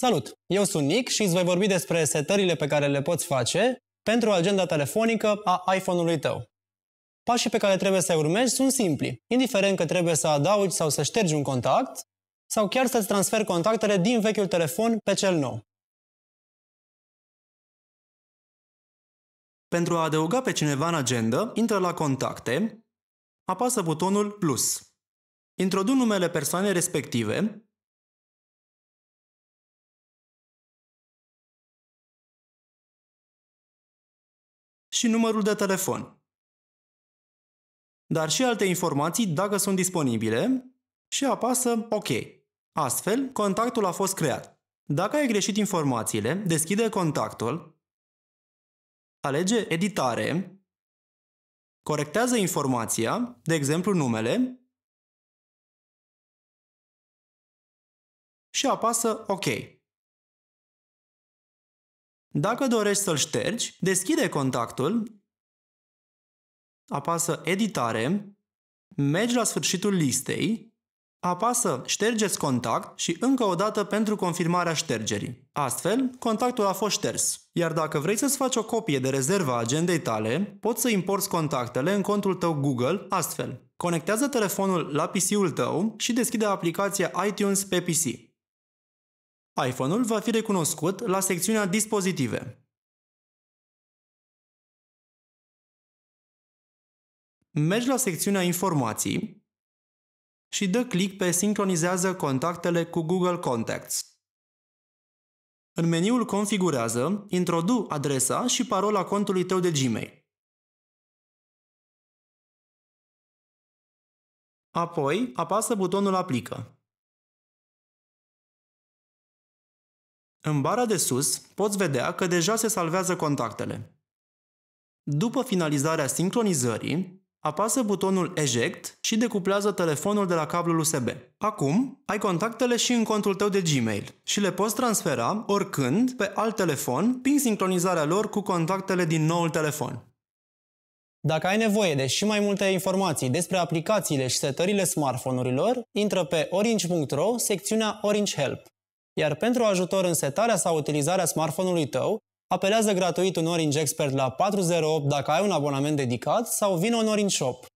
Salut! Eu sunt Nick și îți voi vorbi despre setările pe care le poți face pentru agenda telefonică a iPhone-ului tău. Pașii pe care trebuie să-i urmezi sunt simpli, indiferent că trebuie să adaugi sau să ștergi un contact, sau chiar să-ți transferi contactele din vechiul telefon pe cel nou. Pentru a adăuga pe cineva în agenda, intră la Contacte, apasă butonul Plus. Introdu numele persoanei respective, și numărul de telefon, dar și alte informații dacă sunt disponibile și apasă OK. Astfel, contactul a fost creat. Dacă ai greșit informațiile, deschide contactul, alege Editare, corectează informația, de exemplu numele, și apasă OK. Dacă dorești să-l ștergi, deschide contactul, apasă Editare, mergi la sfârșitul listei, apasă Ștergeți contact și încă o dată pentru confirmarea ștergerii. Astfel, contactul a fost șters. Iar dacă vrei să-ți faci o copie de rezervă a agendei tale, poți să importi contactele în contul tău Google astfel. Conectează telefonul la PC-ul tău și deschide aplicația iTunes pe PC iPhone-ul va fi recunoscut la secțiunea Dispozitive. Mergi la secțiunea Informații și dă click pe Sincronizează contactele cu Google Contacts. În meniul Configurează, introdu adresa și parola contului tău de Gmail. Apoi, apasă butonul Aplică. În bara de sus poți vedea că deja se salvează contactele. După finalizarea sincronizării, apasă butonul Eject și decuplează telefonul de la cablul USB. Acum, ai contactele și în contul tău de Gmail și le poți transfera oricând pe alt telefon prin sincronizarea lor cu contactele din noul telefon. Dacă ai nevoie de și mai multe informații despre aplicațiile și setările smartphone-urilor, intră pe orange.ro, secțiunea Orange Help iar pentru ajutor în setarea sau utilizarea smartphone-ului tău, apelează gratuit un Orange Expert la 408 dacă ai un abonament dedicat sau vin un Orange Shop.